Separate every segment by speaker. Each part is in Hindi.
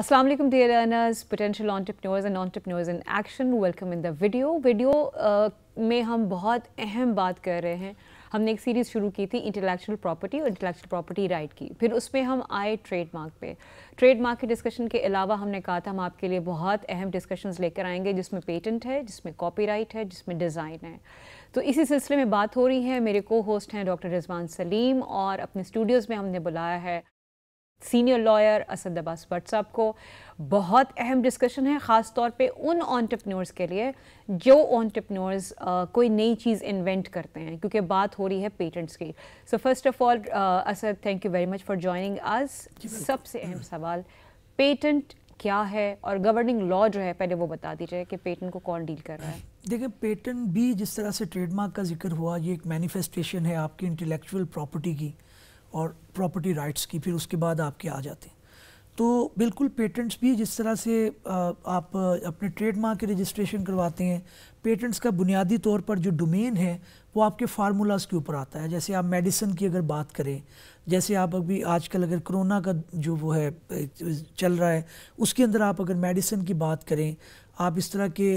Speaker 1: Assalamu alaikum dear learners, potential and and entrepreneurs in action. Welcome in the video. Video uh, में हम बहुत अहम बात कर रहे हैं हमने एक सीरीज़ शुरू की थी इंटेलेक्चुअल प्रॉपर्टी और इंटेलेक्चुअल प्रॉपर्टी राइट की फिर उसमें हम आए ट्रेडमार्क पे ट्रेडमार्क के डिस्कशन के अलावा हमने कहा था हम आपके लिए बहुत अहम डिस्कशन लेकर आएंगे जिसमें पेटेंट है जिसमें राइट है जिसमें डिज़ाइन है तो इसी सिलसिले में बात हो रही है मेरे को होस्ट हैं डॉक्टर रिजवान सलीम और अपने स्टूडियोज़ में हमने बुलाया है सीनियर लॉयर असद अब्बास भट्ट साहब को बहुत अहम डिस्कशन है ख़ास तौर पे उन ऑन्टरप्रनोर्स के लिए जो ऑन्टरप्रनोर्स कोई नई चीज़ इन्वेंट करते हैं क्योंकि बात हो रही है पेटेंट्स की so first of all Asad thank you very much for joining आज सबसे अहम सवाल पेटेंट क्या है और गवर्निंग लॉ जो है पहले वो बता दीजिए कि पेटेंट को कौन डील कर रहा
Speaker 2: है देखिए पेटेंट भी जिस तरह से ट्रेडमार्क का जिक्र हुआ ये एक मैनिफेस्टेशन है आपकी इंटेलेक्चुअल प्रॉपर्टी की और प्रॉपर्टी राइट्स की फिर उसके बाद आपके आ जाते हैं तो बिल्कुल पेटेंट्स भी जिस तरह से आप अपने ट्रेडमार्क की रजिस्ट्रेशन करवाते हैं पेटेंट्स का बुनियादी तौर पर जो डोमेन है वो आपके फार्मूलाज के ऊपर आता है जैसे आप मेडिसिन की अगर बात करें जैसे आप अभी आजकल अगर कोरोना का जो वो है चल रहा है उसके अंदर आप अगर मेडिसिन की बात करें आप इस तरह के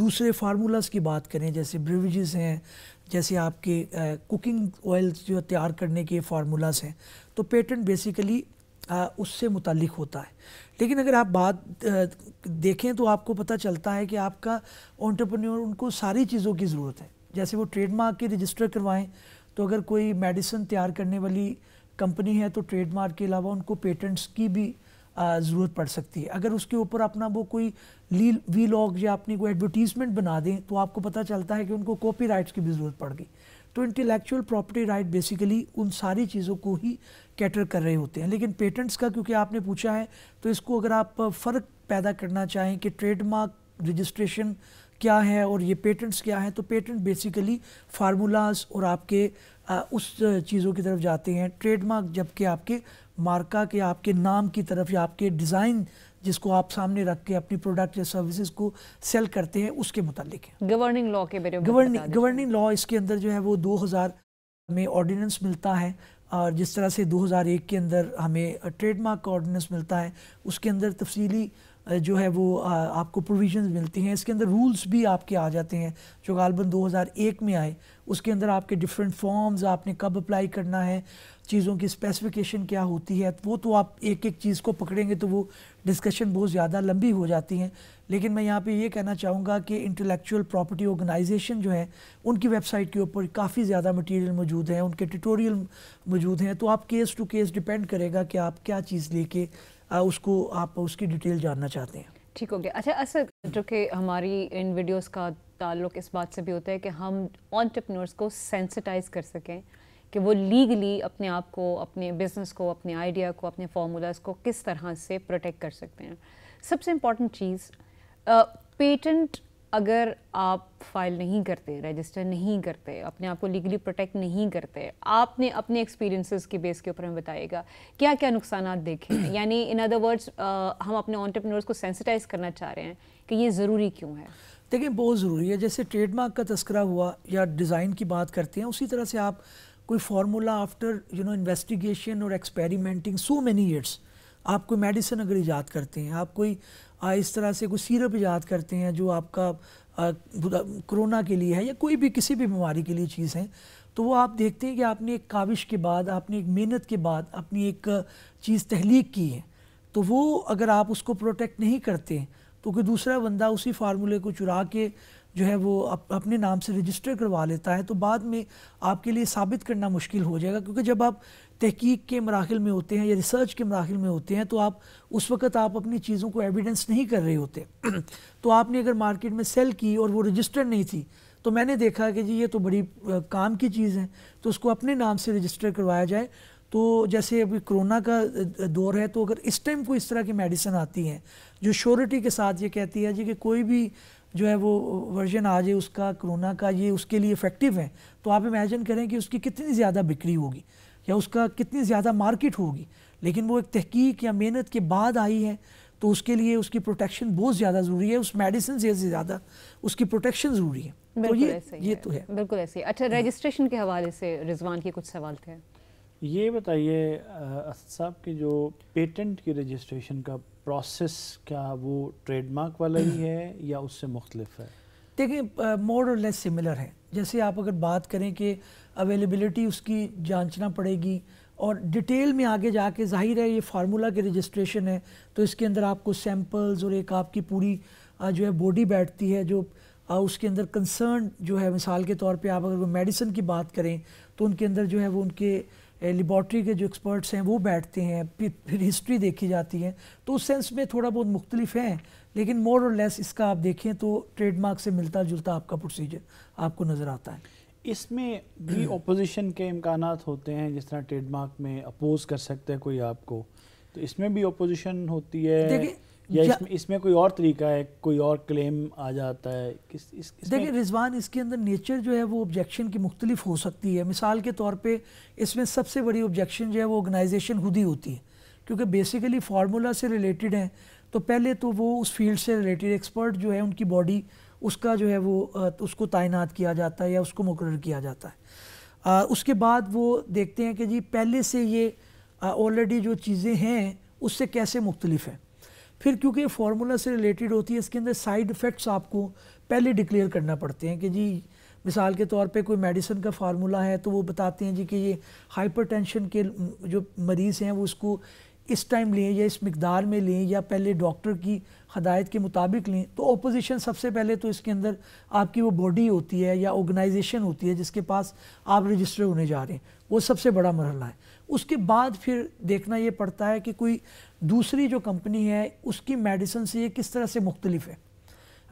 Speaker 2: दूसरे फार्मूलाज की बात करें जैसे ब्रिविजेस हैं जैसे आपके कुकिंग ऑयल्स जो तैयार करने के फार्मूलाज हैं तो पेटेंट बेसिकली उससे मुतलिक होता है लेकिन अगर आप बात देखें तो आपको पता चलता है कि आपका ऑन्टरप्रन्योर उनको सारी चीज़ों की ज़रूरत है जैसे वो ट्रेडमार्क की रजिस्टर करवाएं तो अगर कोई मेडिसिन तैयार करने वाली कंपनी है तो ट्रेडमार्क के अलावा उनको पेटेंट्स की भी ज़रूरत पड़ सकती है अगर उसके ऊपर अपना वो कोई ली वी लॉग या अपनी कोई एडवर्टीज़मेंट बना दें तो आपको पता चलता है कि उनको कॉपी राइट्स की भी ज़रूरत पड़ गई तो इंटेलेक्चुअल प्रॉपर्टी राइट बेसिकली उन सारी चीज़ों को ही कैटर कर रहे होते हैं लेकिन पेटेंट्स का क्योंकि आपने पूछा है तो इसको अगर आप फ़र्क पैदा करना चाहें कि ट्रेडमार्क रजिस्ट्रेशन क्या है और ये पेटेंट्स क्या हैं तो पेटेंट बेसिकली फार्मूलाज और आपके आ, उस चीज़ों की तरफ जाते हैं ट्रेडमार्क जबकि आपके मार्का के आपके नाम की तरफ या आपके डिज़ाइन जिसको आप सामने रख के अपनी प्रोडक्ट या सर्विसेज को सेल करते हैं उसके मुतालिक
Speaker 1: है गवर्निंग लॉ के बारे में गवर्निंग
Speaker 2: गवर्निंग लॉ इसके अंदर जो है वो 2000 में ऑर्डिनेंस मिलता है और जिस तरह से 2001 के अंदर हमें ट्रेडमार्क का ऑर्डिनेंस मिलता है उसके अंदर तफसीली जो है वो आपको प्रोविजन मिलती हैं इसके अंदर रूल्स भी आपके आ जाते हैं जो गालबन 2001 में आए उसके अंदर आपके डिफरेंट फॉर्म्स आपने कब अप्लाई करना है चीज़ों की स्पेसिफिकेशन क्या होती है वो तो आप एक एक चीज़ को पकड़ेंगे तो वो डिस्कशन बहुत ज़्यादा लंबी हो जाती हैं लेकिन मैं यहाँ पे ये कहना चाहूँगा कि इंटेलेक्चुअल प्रॉपर्टी ऑर्गेनाइजेशन जो है उनकी वेबसाइट के ऊपर काफ़ी ज़्यादा मटेरियल मौजूद है उनके ट्यूटोरियल मौजूद हैं तो आप केस टू केस डिपेंड करेगा कि आप क्या चीज़ लेके उसको आप उसकी डिटेल जानना चाहते हैं
Speaker 1: ठीक हो गया अच्छा असर जो कि हमारी इन वीडियोस का ताल्लुक इस बात से भी होता है कि हम ऑनटरप्रनर्स को सेंसिटाइज कर सकें कि वो लीगली अपने आप को अपने बिजनेस को अपने आइडिया को अपने फार्मूलाज को किस तरह से प्रोटेक्ट कर सकते हैं सबसे इम्पॉर्टेंट चीज़ पेटेंट अगर आप फाइल नहीं करते रजिस्टर नहीं करते अपने आप को लीगली प्रोटेक्ट नहीं करते आपने अपने एक्सपीरियंसेस के बेस के ऊपर हमें बताएगा क्या क्या नुकसान देखे यानी इन अदर वर्ड्स हम अपने ऑन्टरप्रनोर्स को सेंसिटाइज करना चाह रहे हैं कि ये ज़रूरी क्यों है
Speaker 2: देखिए बहुत ज़रूरी है जैसे ट्रेडमार्क का तस्करा हुआ या डिज़ाइन की बात करते हैं उसी तरह से आप कोई formula after you know investigation और एक्सपेरिमेंटिंग सो मैनी ईयर्स आप कोई मेडिसिन अगर ईजाद करते हैं आप कोई इस तरह से कोई सीरप ईजाद करते हैं जो आपका कोरोना के लिए है या कोई भी किसी भी बीमारी के लिए चीज़ है तो वो आप देखते हैं कि आपने एक काविश के बाद आपने एक मेहनत के बाद अपनी एक चीज़ तहलीक की है तो वो अगर आप उसको प्रोटेक्ट नहीं करते तो कोई दूसरा बंदा उसी फार्मूले को चुरा के जो है वो अप, अपने नाम से रजिस्टर करवा लेता है तो बाद में आपके लिए साबित करना मुश्किल हो जाएगा क्योंकि जब आप तहकीक के मराखिल में होते हैं या रिसर्च के मराखिल में होते हैं तो आप उस वक्त आप अपनी चीज़ों को एविडेंस नहीं कर रहे होते तो आपने अगर मार्केट में सेल की और वो रजिस्टर्ड नहीं थी तो मैंने देखा कि जी ये तो बड़ी काम की चीज़ है तो उसको अपने नाम से रजिस्टर करवाया जाए तो जैसे अभी कोरोना का दौर है तो अगर इस टाइम कोई इस तरह की मेडिसिन आती है जो श्योरिटी के साथ ये कहती है जी कि कोई भी जो है वो वर्जन आ जाए उसका कोरोना का ये उसके लिए इफ़ेक्टिव है तो आप इमेजिन करें कि उसकी कितनी ज़्यादा बिक्री होगी या उसका कितनी ज़्यादा मार्केट होगी लेकिन वो एक तहकीक या मेहनत के बाद आई है तो उसके लिए उसकी प्रोटेक्शन बहुत ज़्यादा ज़रूरी है उस मेडिसिन से ज़्यादा उसकी प्रोटेक्शन ज़रूरी है तो ये ये है। तो है
Speaker 1: बिल्कुल ऐसे अच्छा रजिस्ट्रेशन हाँ। के हवाले से रिजवान के कुछ सवाल थे
Speaker 2: ये बताइए साहब की जो पेटेंट की रजिस्ट्रेशन का प्रोसेस क्या वो ट्रेडमार्क वाला ही है या उससे मुख्तलिफ है देखिए मोर और लेस सिमिलर हैं जैसे आप अगर बात करें कि अवेलेबिलिटी उसकी जांचना पड़ेगी और डिटेल में आगे जाके जाहिर है ये फार्मूला के रजिस्ट्रेशन है तो इसके अंदर आपको सैम्पल्स और एक आपकी पूरी जो है बॉडी बैठती है जो उसके अंदर कंसर्न जो है मिसाल के तौर पे आप अगर मेडिसिन की बात करें तो उनके अंदर जो है वो उनके लेबॉर्ट्री के जो एक्सपर्ट्स हैं वो बैठते हैं फिर फिर हिस्ट्री देखी जाती है तो उस सेंस में थोड़ा बहुत मुख्तलिफ हैं लेकिन मोर और लेस इसका आप देखें तो ट्रेडमार्क से मिलता जुलता आपका प्रोसीजर आपको नज़र आता है इसमें भी अपोजिशन के इम्कान होते हैं जिस तरह ट्रेडमार्क में अपोज कर सकते हैं कोई आपको तो इसमें भी अपोजिशन होती है देखिए या, इसमें इसमें कोई और तरीका है कोई और क्लेम आ जाता है किस इस, देखिए रिजवान इसके अंदर नेचर जो है वो ऑब्जेक्शन की मुख्तलिफ हो सकती है मिसाल के तौर पे इसमें सबसे बड़ी ऑब्जेक्शन जो है वो ऑर्गेनाइजेशन खुद ही होती है क्योंकि बेसिकली फार्मूला से रिलेटेड हैं तो पहले तो वो उस फील्ड से रिलेटेड एक्सपर्ट जो है उनकी बॉडी उसका जो है वो उसको तैनात किया जाता है या उसको मुकर किया जाता है आ, उसके बाद वो देखते हैं कि जी पहले से ये ऑलरेडी जो चीज़ें हैं उससे कैसे मुख्तलिफ हैं फिर क्योंकि ये फार्मूला से रिलेटेड होती है इसके अंदर साइड इफ़ेक्ट्स आपको पहले डिक्लेयर करना पड़ते हैं कि जी मिसाल के तौर पे कोई मेडिसिन का फार्मूला है तो वो बताते हैं जी कि ये हाइपरटेंशन के जो मरीज़ हैं वो उसको इस टाइम लें या इस मकदार में लें या पहले डॉक्टर की हदायत के मुताबिक लें तो ओपोजिशन सबसे पहले तो इसके अंदर आपकी वो बॉडी होती है या ऑर्गेनाइजेशन होती है जिसके पास आप रजिस्टर होने जा रहे हैं वो सबसे बड़ा मरहला है उसके बाद फिर देखना ये पड़ता है कि कोई दूसरी जो कंपनी है उसकी मेडिसन से ये किस तरह से मुख्तलिफ है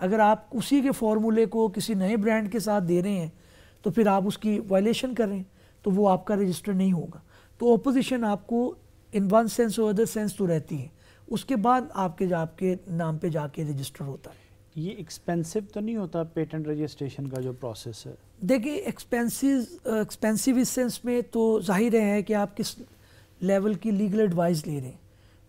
Speaker 2: अगर आप उसी के फार्मूले को किसी नए ब्रांड के साथ दे रहे हैं तो फिर आप उसकी वायलेशन कर रहे हैं तो वो आपका रजिस्टर नहीं होगा तो अपोजिशन आपको इन वन सेंस और अदर सेंस तो रहती है उसके बाद आपके आपके नाम पे जाके रजिस्टर होता है ये एक्सपेंसिव तो नहीं होता पेटेंट रजिस्ट्रेशन का जो प्रोसेस है देखिए एक्सपेंसिव एक्सपेंसिव इस सेंस में तो जाहिर है कि आप किस लेवल की लीगल एडवाइस ले रहे हैं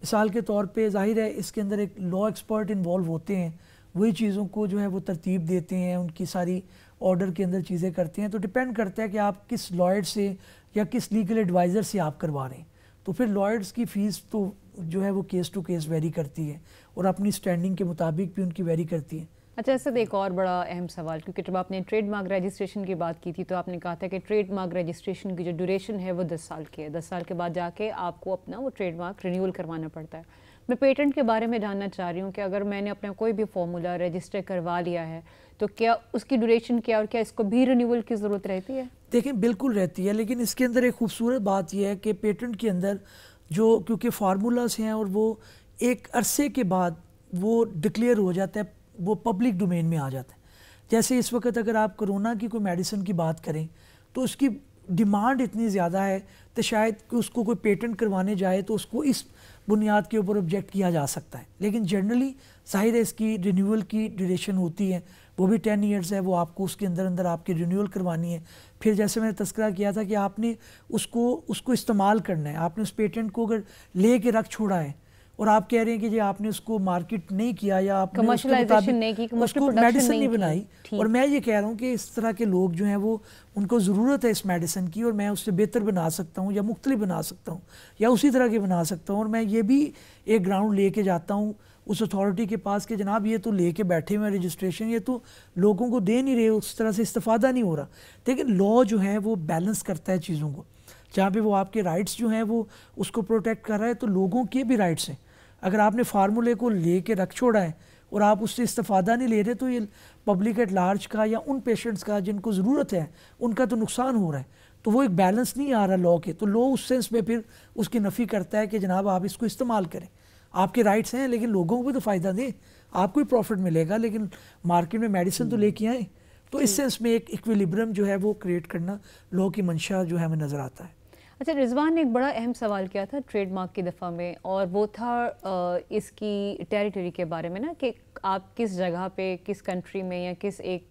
Speaker 2: मिसाल के तौर पे जाहिर है इसके अंदर एक लॉ एक्सपर्ट इन्वॉल्व होते हैं वही चीज़ों को जो है वो तरतीब देते हैं उनकी सारी ऑर्डर के अंदर चीज़ें करते हैं तो डिपेंड करता है कि आप किस लॉयड से या किस लीगल एडवाइज़र से आप करवा रहे हैं तो फिर लॉयड्स की फ़ीस तो जो है वो केस टू केस वेरी करती है और अपनी स्टैंडिंग के मुताबिक भी उनकी वेरी करती है
Speaker 1: अच्छा इससे एक और बड़ा अहम सवाल क्योंकि जब आपने ट्रेडमार्क रजिस्ट्रेशन की बात की थी तो आपने कहा था कि ट्रेडमार्क रजिस्ट्रेशन की जो ड्यूरेशन है वो दस साल की है दस साल के बाद जाके आपको अपना वो ट्रेडमार्क रिन्यूअल करवाना पड़ता है मैं पेटेंट के बारे में जानना चाह रही हूँ कि अगर मैंने अपना कोई भी फॉर्मूला रजिस्टर करवा लिया है तो क्या उसकी ड्यूरेशन क्या और क्या इसको भी रिन्यूअल की ज़रूरत रहती है
Speaker 2: देखें बिल्कुल रहती है लेकिन इसके अंदर एक खूबसूरत बात यह है कि पेटेंट के अंदर जो क्योंकि फार्मूलाज हैं और वो एक अरसे के बाद वो डिक्लेयर हो जाता है वो पब्लिक डोमेन में आ जाता है जैसे इस वक्त अगर आप कोरोना की कोई मेडिसिन की बात करें तो उसकी डिमांड इतनी ज़्यादा है तो शायद कि उसको कोई पेटेंट करवाने जाए तो उसको इस बुनियाद के ऊपर ऑब्जेक्ट किया जा सकता है लेकिन जनरली जाहिर है इसकी रिन्यूअल की ड्यूरेशन होती है वो भी टेन ईयर्स है वो आपको उसके अंदर अंदर आपकी रिन्यूअल करवानी है फिर जैसे मैंने तस्करा किया था कि आपने उसको उसको इस्तेमाल करना है आपने उस पेटेंट को अगर ले के रख छोड़ा है और आप कह रहे हैं कि जी आपने उसको मार्केट नहीं किया या आपने नहीं की उसको मेडिसिन नहीं, नहीं बनाई और मैं ये कह रहा हूँ कि इस तरह के लोग जो हैं वो उनको ज़रूरत है इस मेडिसिन की और मैं उससे बेहतर बना सकता हूँ या मुख्तलि बना सकता हूँ या उसी तरह के बना सकता हूँ और मैं ये भी एक ग्राउंड ले कर जाता हूँ उस अथॉरिटी के पास कि जनाब ये तो लेके बैठे हुए रजिस्ट्रेशन ये तो लोगों को दे नहीं रहे उस तरह से इस्ता नहीं हो रहा लेकिन लॉ जो है वो बैलेंस करता है चीज़ों को जहाँ पे वो आपके राइट्स जो हैं वो उसको प्रोटेक्ट कर रहा है तो लोगों के भी राइट्स हैं अगर आपने फार्मूले को ले के रख छोड़ा है और आप उससे इस्तेफ़ादा नहीं ले रहे तो ये पब्लिक एट लार्ज का या उन पेशेंट्स का जिनको ज़रूरत है उनका तो नुकसान हो रहा है तो वो एक बैलेंस नहीं आ रहा लॉ के तो लॉ उस सेंस में फिर उसकी नफ़ी करता है कि जनाब आप इसको इस्तेमाल करें आपके राइट्स हैं लेकिन लोगों को भी तो फ़ायदा दें आपको भी प्रॉफिट मिलेगा लेकिन मार्केट में मेडिसिन तो लेके आए तो इस सेंस में एक इक्विलिब्रम जो है वो क्रिएट करना लॉ की मंशा जो है हमें नज़र आता है
Speaker 1: अच्छा रिजवान ने एक बड़ा अहम सवाल किया था ट्रेडमार्क की दफ़ा में और वो था इसकी टेरिटरी के बारे में ना कि आप किस जगह पे किस कंट्री में या किस एक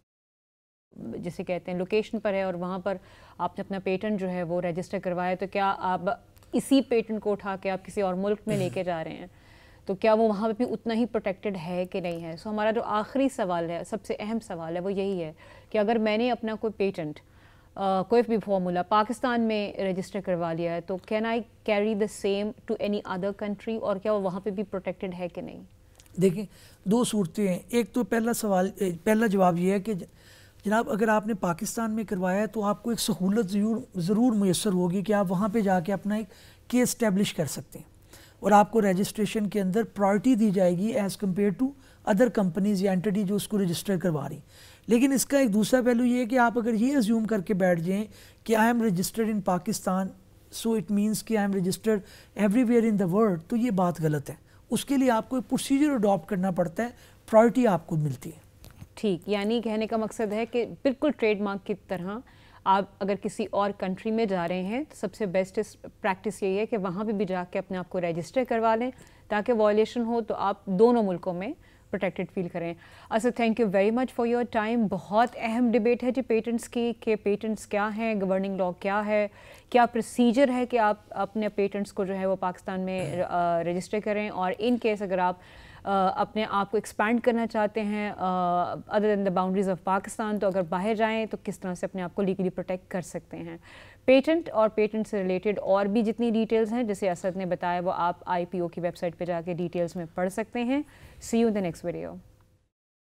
Speaker 1: जिसे कहते हैं लोकेशन पर है और वहाँ पर आपने अपना पेटेंट जो है वो रजिस्टर करवाया तो क्या आप इसी पेटेंट को उठा के आप किसी और मुल्क में लेके जा रहे हैं तो क्या वो वहाँ पर भी उतना ही प्रोटेक्टेड है कि नहीं है सो हमारा जो आखिरी सवाल है सबसे अहम सवाल है वो यही है कि अगर मैंने अपना कोई पेटेंट कोई भी फॉर्मूला पाकिस्तान में रजिस्टर करवा लिया है तो can I carry the same to any other country और क्या वो वहाँ पे भी प्रोटेक्टेड है कि नहीं
Speaker 2: देखिए दो सूरतें हैं एक तो पहला सवाल पहला जवाब ये है कि जनाब अगर आपने पाकिस्तान में करवाया है तो आपको एक सहूलत ज़रूर ज़रूर मैसर होगी कि आप वहाँ पर जाके अपना एक केस इस्टेब्लिश कर सकते हैं और आपको रजिस्ट्रेशन के अंदर प्रायोरिटी दी जाएगी as compared to other companies या एंटिटी जो उसको रजिस्टर करवा रही लेकिन इसका एक दूसरा पहलू ये है कि आप अगर ये एज्यूम करके बैठ जाएँ कि I am registered in Pakistan so it means कि I am registered everywhere in the world तो ये बात गलत है उसके लिए आपको एक प्रोसीजर अडॉप्ट करना पड़ता है प्रायोरिटी आपको मिलती है
Speaker 1: ठीक यानी कहने का मकसद है कि बिल्कुल ट्रेडमार्क की तरह आप अगर किसी और कंट्री में जा रहे हैं तो सबसे बेस्ट प्रैक्टिस यही है कि वहाँ भी भी जाके अपने आप को रजिस्टर करवा लें ताकि वॉयलेशन हो तो आप दोनों मुल्कों में प्रोटेक्टेड फील करें Asar thank you very much for your time बहुत अहम डिबेट है जी पेटेंट्स की कि पेटेंट्स क्या हैं गवर्निंग लॉ क्या है क्या प्रोसीजर है कि आप अपने पेटेंट्स को जो है वो पाकिस्तान में रजिस्टर हम्म। करें और इन केस अगर आप अपने आप को एक्सपैंड करना चाहते हैं other than the boundaries of Pakistan तो अगर बाहर जाएं तो किस तरह से अपने आप को लीगली प्रोटेक्ट कर सकते हैं पेटेंट और पेटेंट से रिलेटेड और भी जितनी डिटेल्स हैं जिसे असद ने बताया वो आप आईपीओ की वेबसाइट पे जाके डिटेल्स में पढ़ सकते हैं see you the next video